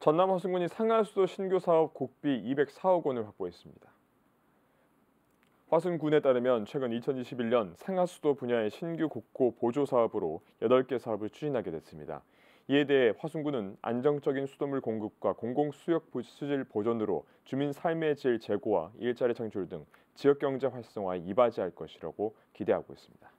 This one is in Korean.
전남 화승군이 상하수도 신규 사업 국비 204억 원을 확보했습니다. 화순군에 따르면 최근 2021년 상하수도 분야의 신규 국고 보조 사업으로 8개 사업을 추진하게 됐습니다. 이에 대해 화순군은 안정적인 수돗물 공급과 공공수역 수질 보존으로 주민 삶의 질재고와 일자리 창출 등 지역경제 활성화에 이바지할 것이라고 기대하고 있습니다.